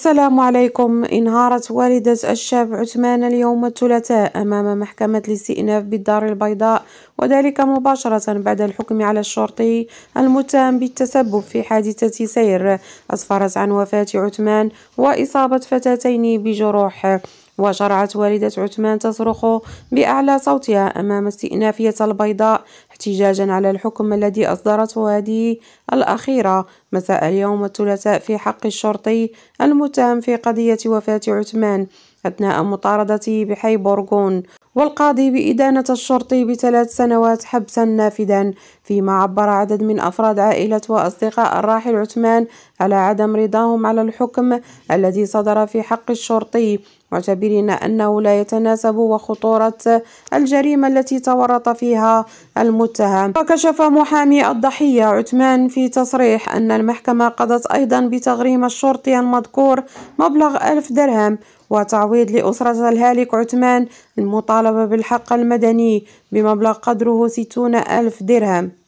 السلام عليكم انهارت والدة الشاب عثمان اليوم الثلاثاء أمام محكمة الاستئناف بالدار البيضاء وذلك مباشرة بعد الحكم على الشرطي المتهم بالتسبب في حادثة سير أسفرت عن وفاة عثمان وإصابة فتاتين بجروح وشرعت والدة عثمان تصرخ بأعلى صوتها أمام استئنافية البيضاء احتجاجا على الحكم الذي أصدرته هذه الأخيرة مساء اليوم الثلاثاء في حق الشرطي المتهم في قضية وفاة عثمان أثناء مطاردته بحي بورغون والقاضي بإدانة الشرطي بثلاث سنوات حبسا نافذا فيما عبر عدد من أفراد عائلة وأصدقاء الراحل عثمان على عدم رضاهم على الحكم الذي صدر في حق الشرطي معتبرين أنه لا يتناسب وخطورة الجريمة التي تورط فيها المتهم وكشف محامي الضحية عثمان في تصريح أن المحكمة قضت أيضا بتغريم الشرطي المذكور مبلغ ألف درهم وتعويض لأسرة الهالك عثمان المطالبة بالحق المدني بمبلغ قدره ستون ألف درهم